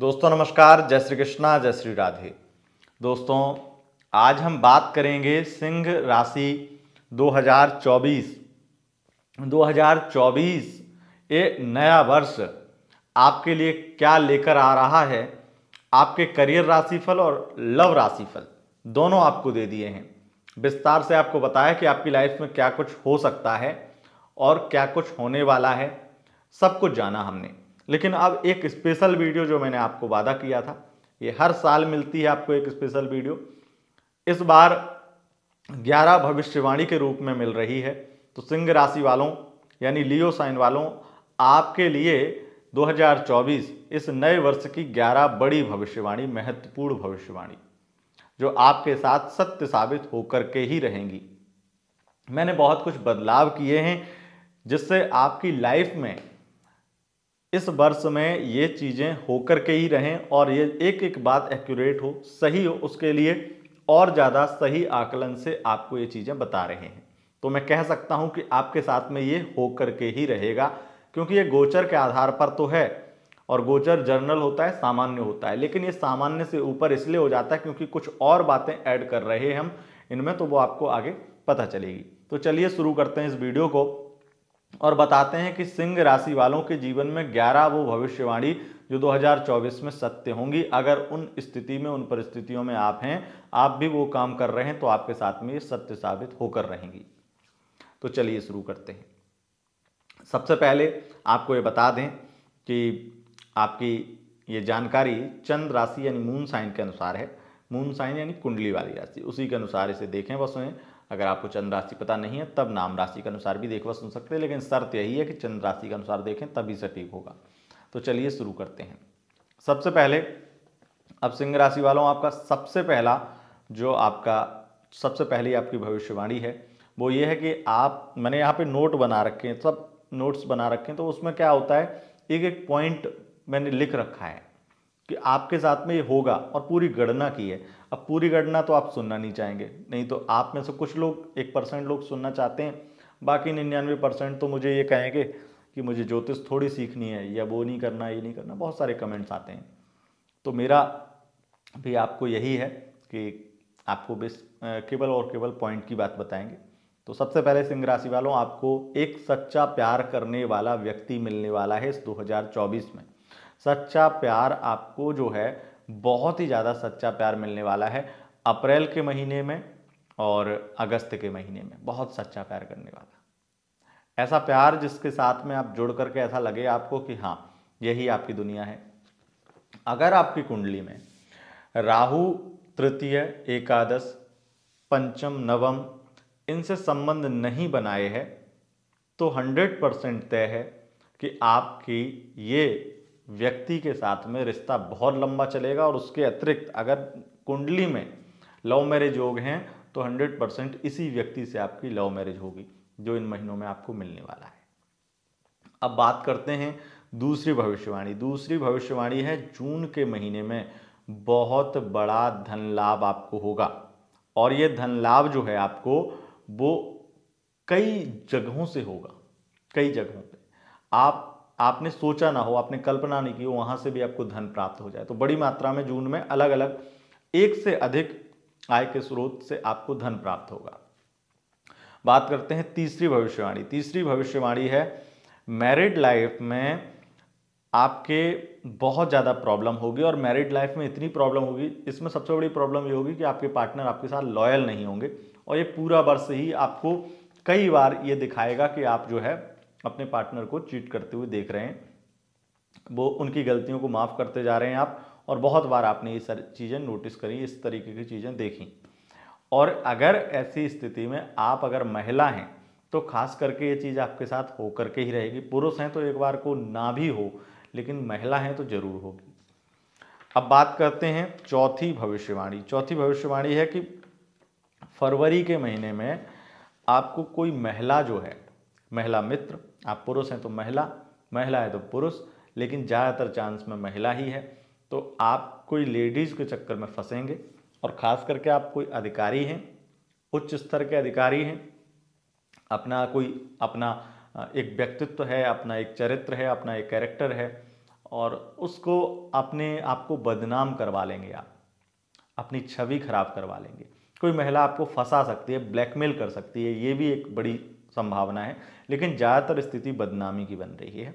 दोस्तों नमस्कार जय श्री कृष्णा जय श्री राधे दोस्तों आज हम बात करेंगे सिंह राशि 2024 2024 ये नया वर्ष आपके लिए क्या लेकर आ रहा है आपके करियर राशिफल और लव राशिफल दोनों आपको दे दिए हैं विस्तार से आपको बताया कि आपकी लाइफ में क्या कुछ हो सकता है और क्या कुछ होने वाला है सब कुछ जाना हमने लेकिन अब एक स्पेशल वीडियो जो मैंने आपको वादा किया था ये हर साल मिलती है आपको एक स्पेशल वीडियो इस बार ग्यारह भविष्यवाणी के रूप में मिल रही है तो सिंह राशि वालों यानी लियो साइन वालों आपके लिए 2024 इस नए वर्ष की 11 बड़ी भविष्यवाणी महत्वपूर्ण भविष्यवाणी जो आपके साथ सत्य साबित होकर के ही रहेंगी मैंने बहुत कुछ बदलाव किए हैं जिससे आपकी लाइफ में इस वर्ष में ये चीज़ें होकर के ही रहें और ये एक एक बात एक्यूरेट हो सही हो उसके लिए और ज़्यादा सही आकलन से आपको ये चीज़ें बता रहे हैं तो मैं कह सकता हूँ कि आपके साथ में ये होकर के ही रहेगा क्योंकि ये गोचर के आधार पर तो है और गोचर जर्नल होता है सामान्य होता है लेकिन ये सामान्य से ऊपर इसलिए हो जाता है क्योंकि कुछ और बातें ऐड कर रहे हैं हम इनमें तो वो आपको आगे पता चलेगी तो चलिए शुरू करते हैं इस वीडियो को और बताते हैं कि सिंह राशि वालों के जीवन में 11 वो भविष्यवाणी जो 2024 में सत्य होंगी अगर उन स्थिति में उन परिस्थितियों में आप हैं आप भी वो काम कर रहे हैं तो आपके साथ में ये सत्य साबित होकर रहेंगी तो चलिए शुरू करते हैं सबसे पहले आपको ये बता दें कि आपकी ये जानकारी चंद्र राशि यानी मून साइन के अनुसार है मून साइन यानी कुंडली वाली राशि उसी के अनुसार इसे देखें बस अगर आपको चंद्र राशि पता नहीं है तब नाम राशि के अनुसार भी देखवा सुन सकते हैं लेकिन शर्त यही है कि चंद्र राशि के अनुसार देखें तभी सटीक होगा तो चलिए शुरू करते हैं सबसे पहले अब सिंह राशि वालों आपका सबसे पहला जो आपका सबसे पहली आपकी भविष्यवाणी है वो ये है कि आप मैंने यहाँ पे नोट बना रखे हैं सब नोट्स बना रखे हैं तो उसमें क्या होता है एक एक पॉइंट मैंने लिख रखा है कि आपके साथ में ये होगा और पूरी गणना की है अब पूरी गणना तो आप सुनना नहीं चाहेंगे नहीं तो आप में से कुछ लोग एक परसेंट लोग सुनना चाहते हैं बाकी निन्यानवे परसेंट तो मुझे ये कहेंगे कि मुझे ज्योतिष थोड़ी सीखनी है या वो नहीं करना ये नहीं करना बहुत सारे कमेंट्स आते हैं तो मेरा भी आपको यही है कि आपको बेस केवल और केवल पॉइंट की बात बताएंगे तो सबसे पहले सिंह राशि वालों आपको एक सच्चा प्यार करने वाला व्यक्ति मिलने वाला है इस 2024 में सच्चा प्यार आपको जो है बहुत ही ज़्यादा सच्चा प्यार मिलने वाला है अप्रैल के महीने में और अगस्त के महीने में बहुत सच्चा प्यार करने वाला ऐसा प्यार जिसके साथ में आप जुड़ करके ऐसा लगे आपको कि हाँ यही आपकी दुनिया है अगर आपकी कुंडली में राहु तृतीय एकादश पंचम नवम इनसे संबंध नहीं बनाए हैं तो 100 परसेंट तय है कि आपकी ये व्यक्ति के साथ में रिश्ता बहुत लंबा चलेगा और उसके अतिरिक्त अगर कुंडली में लव मैरिज योग हैं तो 100 परसेंट इसी व्यक्ति से आपकी लव मैरिज होगी जो इन महीनों में आपको मिलने वाला है अब बात करते हैं दूसरी भविष्यवाणी दूसरी भविष्यवाणी है जून के महीने में बहुत बड़ा धन लाभ आपको होगा और ये धन लाभ जो है आपको वो कई जगहों से होगा कई जगहों पे आप आपने सोचा ना हो आपने कल्पना नहीं की हो वहाँ से भी आपको धन प्राप्त हो जाए तो बड़ी मात्रा में जून में अलग अलग एक से अधिक आय के स्रोत से आपको धन प्राप्त होगा बात करते हैं तीसरी भविष्यवाणी तीसरी भविष्यवाणी है मैरिड लाइफ में आपके बहुत ज़्यादा प्रॉब्लम होगी और मैरिड लाइफ में इतनी प्रॉब्लम होगी इसमें सबसे बड़ी प्रॉब्लम ये होगी कि आपके पार्टनर आपके साथ लॉयल नहीं होंगे और ये पूरा वर्ष ही आपको कई बार ये दिखाएगा कि आप जो है अपने पार्टनर को चीट करते हुए देख रहे हैं वो उनकी गलतियों को माफ़ करते जा रहे हैं आप और बहुत बार आपने ये सारी चीज़ें नोटिस करी इस तरीके की चीज़ें देखी और अगर ऐसी स्थिति में आप अगर महिला हैं तो खास करके ये चीज़ आपके साथ हो करके ही रहेगी पुरुष हैं तो एक बार को ना भी हो लेकिन महिला हैं तो ज़रूर होगी अब बात करते हैं चौथी भविष्यवाणी चौथी भविष्यवाणी है कि फरवरी के महीने में आपको कोई महिला जो है महिला मित्र आप पुरुष हैं तो महिला महिला है तो पुरुष लेकिन ज़्यादातर चांस में महिला ही है तो आप कोई लेडीज़ के चक्कर में फंसेंगे और ख़ास करके आप कोई अधिकारी हैं उच्च स्तर के अधिकारी हैं अपना कोई अपना एक व्यक्तित्व है अपना एक चरित्र है अपना एक कैरेक्टर है और उसको अपने आप को बदनाम करवा लेंगे आप अपनी छवि खराब करवा लेंगे कोई महिला आपको फंसा सकती है ब्लैकमेल कर सकती है ये भी एक बड़ी संभावना है लेकिन ज़्यादातर स्थिति बदनामी की बन रही है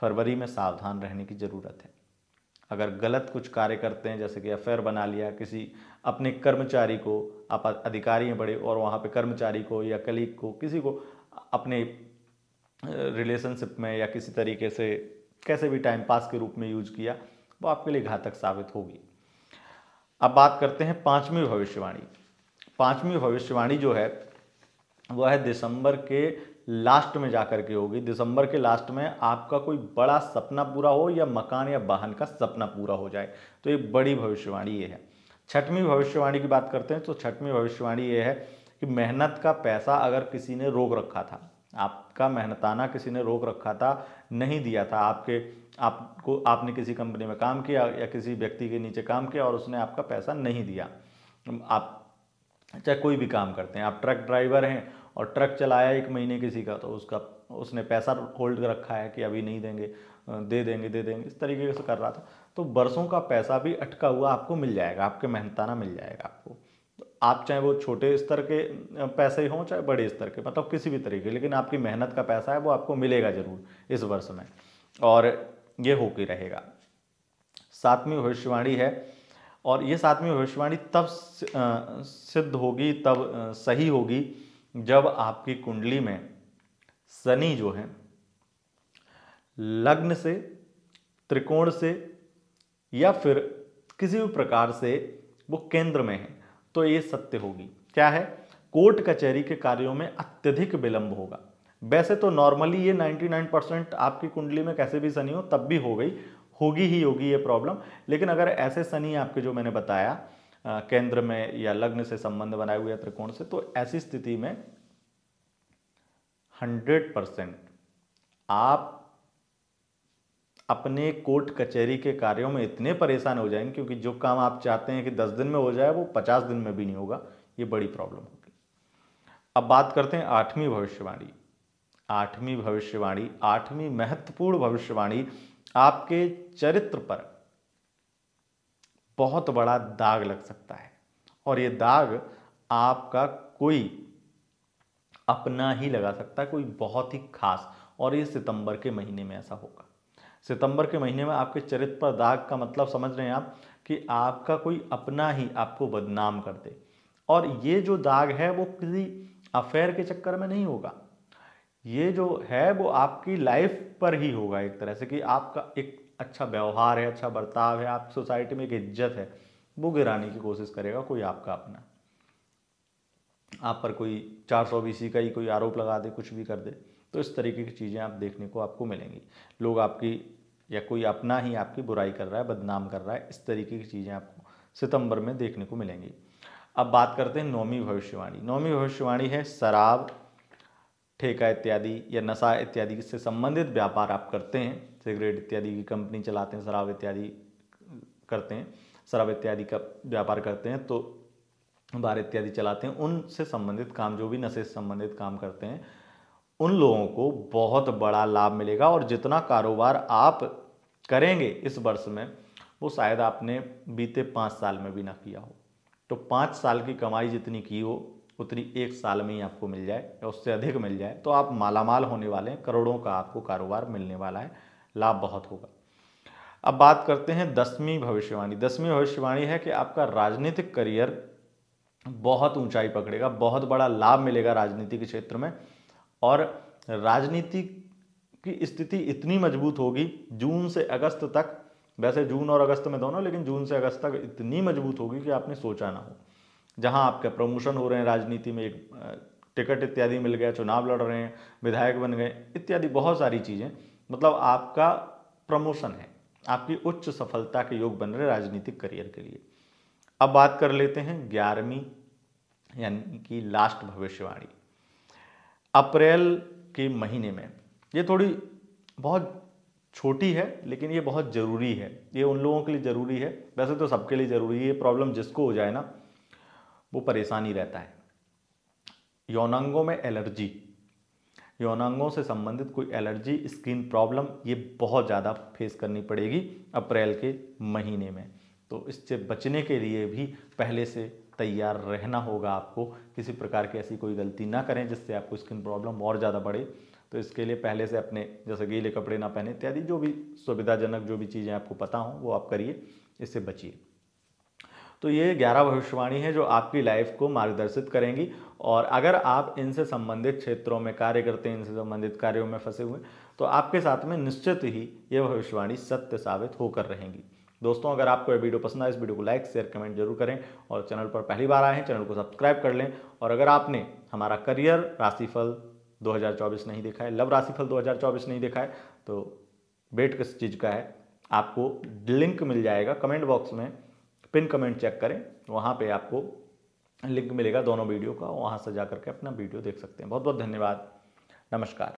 फरवरी में सावधान रहने की ज़रूरत है अगर गलत कुछ कार्य करते हैं जैसे कि अफेयर बना लिया किसी अपने कर्मचारी को आप अधिकारी हैं बड़े और वहाँ पे कर्मचारी को या कलीग को किसी को अपने रिलेशनशिप में या किसी तरीके से कैसे भी टाइम पास के रूप में यूज किया वो आपके लिए घातक साबित होगी अब बात करते हैं पाँचवीं भविष्यवाणी पाँचवीं भविष्यवाणी जो है वह है दिसंबर के लास्ट में जाकर के होगी दिसंबर के लास्ट में आपका कोई बड़ा सपना पूरा हो या मकान या वाहन का सपना पूरा हो जाए तो एक बड़ी भविष्यवाणी ये है छठवीं भविष्यवाणी की बात करते हैं तो छठवीं भविष्यवाणी ये है कि मेहनत का पैसा अगर किसी ने रोक रखा था आपका मेहनताना किसी ने रोक रखा था नहीं दिया था आपके आपको आपने किसी कंपनी में काम किया या किसी व्यक्ति के नीचे काम किया और उसने आपका पैसा नहीं दिया आप चाहे कोई भी काम करते हैं आप ट्रक ड्राइवर हैं और ट्रक चलाया एक महीने किसी का तो उसका उसने पैसा होल्ड कर रखा है कि अभी नहीं देंगे दे देंगे दे देंगे इस तरीके से कर रहा था तो बरसों का पैसा भी अटका हुआ आपको मिल जाएगा आपके मेहनताना मिल जाएगा आपको तो आप चाहे वो छोटे स्तर के पैसे हों चाहे बड़े स्तर के मतलब किसी भी तरीके लेकिन आपकी मेहनत का पैसा है वो आपको मिलेगा ज़रूर इस वर्ष में और ये हो के रहेगा सातवीं भविष्यवाणी है और ये सातवीं भविष्यवाणी तब सिद्ध होगी तब सही होगी जब आपकी कुंडली में शनि जो है लग्न से त्रिकोण से या फिर किसी भी प्रकार से वो केंद्र में है तो ये सत्य होगी क्या है कोर्ट कचहरी के कार्यों में अत्यधिक विलंब होगा वैसे तो नॉर्मली ये 99 परसेंट आपकी कुंडली में कैसे भी शनि हो तब भी हो गई होगी ही होगी ये प्रॉब्लम लेकिन अगर ऐसे शनि आपके जो मैंने बताया केंद्र में या लग्न से संबंध बनाए हुए त्रिकोण से तो ऐसी स्थिति में हंड्रेड परसेंट आप अपने कोर्ट कचहरी के कार्यों में इतने परेशान हो जाएंगे क्योंकि जो काम आप चाहते हैं कि दस दिन में हो जाए वो पचास दिन में भी नहीं होगा ये बड़ी प्रॉब्लम होगी अब बात करते हैं आठवीं भविष्यवाणी आठवीं भविष्यवाणी आठवीं महत्वपूर्ण भविष्यवाणी आपके चरित्र पर बहुत बड़ा दाग लग सकता है और ये दाग आपका कोई अपना ही लगा सकता है कोई बहुत ही खास और ये सितंबर के महीने में ऐसा होगा सितंबर के महीने में आपके चरित्र पर दाग का मतलब समझ रहे हैं आप कि आपका कोई अपना ही आपको बदनाम कर दे और ये जो दाग है वो किसी अफेयर के चक्कर में नहीं होगा ये जो है वो आपकी लाइफ पर ही होगा एक तरह से कि आपका एक अच्छा व्यवहार है अच्छा बर्ताव है आप सोसाइटी में एक इज्जत है वो गिराने की कोशिश करेगा कोई आपका अपना आप पर कोई चार सौ बीसी का ही कोई आरोप लगा दे कुछ भी कर दे तो इस तरीके की चीज़ें आप देखने को आपको मिलेंगी लोग आपकी या कोई अपना ही आपकी बुराई कर रहा है बदनाम कर रहा है इस तरीके की चीज़ें आपको सितंबर में देखने को मिलेंगी अब बात करते हैं नौमी भविष्यवाणी नौमी भविष्यवाणी है शराब ठेका इत्यादि या नशा इत्यादि से संबंधित व्यापार आप करते हैं सिगरेट इत्यादि की कंपनी चलाते हैं शराब इत्यादि करते हैं शराब इत्यादि का व्यापार करते हैं तो बार इत्यादि चलाते हैं उनसे संबंधित काम जो भी नशे से संबंधित काम करते हैं उन लोगों को बहुत बड़ा लाभ मिलेगा और जितना कारोबार आप करेंगे इस वर्ष में वो शायद आपने बीते पाँच साल में भी ना किया हो तो पाँच साल की कमाई जितनी की हो उतनी एक साल में ही आपको मिल जाए या उससे अधिक मिल जाए तो आप मालामाल होने वाले हैं करोड़ों का आपको कारोबार मिलने वाला है लाभ बहुत होगा अब बात करते हैं दसवीं भविष्यवाणी दसवीं भविष्यवाणी है कि आपका राजनीतिक करियर बहुत ऊंचाई पकड़ेगा बहुत बड़ा लाभ मिलेगा राजनीति के क्षेत्र में और राजनीति की स्थिति इतनी मजबूत होगी जून से अगस्त तक वैसे जून और अगस्त में दोनों लेकिन जून से अगस्त तक इतनी मजबूत होगी कि आपने सोचा ना हो जहाँ आपके प्रमोशन हो रहे हैं राजनीति में एक टिकट इत्यादि मिल गया चुनाव लड़ रहे हैं विधायक बन गए इत्यादि बहुत सारी चीज़ें मतलब आपका प्रमोशन है आपकी उच्च सफलता के योग बन रहे राजनीतिक करियर के लिए अब बात कर लेते हैं ग्यारहवीं यानी कि लास्ट भविष्यवाणी अप्रैल के महीने में ये थोड़ी बहुत छोटी है लेकिन ये बहुत ज़रूरी है ये उन लोगों के लिए ज़रूरी है वैसे तो सबके लिए ज़रूरी है ये प्रॉब्लम जिसको हो जाए ना वो परेशानी रहता है यौनांगों में एलर्जी यौनांगों से संबंधित कोई एलर्जी स्किन प्रॉब्लम ये बहुत ज़्यादा फेस करनी पड़ेगी अप्रैल के महीने में तो इससे बचने के लिए भी पहले से तैयार रहना होगा आपको किसी प्रकार की ऐसी कोई गलती ना करें जिससे आपको स्किन प्रॉब्लम और ज़्यादा बढ़े तो इसके लिए पहले से अपने जैसे गीले कपड़े ना पहने इत्यादि जो भी सुविधाजनक जो भी चीज़ें आपको पता हों वो आप करिए इससे बचिए तो ये ग्यारह भविष्यवाणी है जो आपकी लाइफ को मार्गदर्शित करेंगी और अगर आप इनसे संबंधित क्षेत्रों में कार्य करते हैं इनसे संबंधित कार्यों में फंसे हुए तो आपके साथ में निश्चित ही ये भविष्यवाणी सत्य साबित होकर रहेंगी दोस्तों अगर आपको यह वीडियो पसंद आए इस वीडियो को लाइक शेयर कमेंट जरूर करें और चैनल पर पहली बार आए हैं चैनल को सब्सक्राइब कर लें और अगर आपने हमारा करियर राशिफल 2024 नहीं देखा है लव राशिफल 2024 नहीं देखा है तो वेट किस चीज़ का है आपको लिंक मिल जाएगा कमेंट बॉक्स में पिन कमेंट चेक करें वहाँ पे आपको लिंक मिलेगा दोनों वीडियो का वहाँ से जा करके अपना वीडियो देख सकते हैं बहुत बहुत धन्यवाद नमस्कार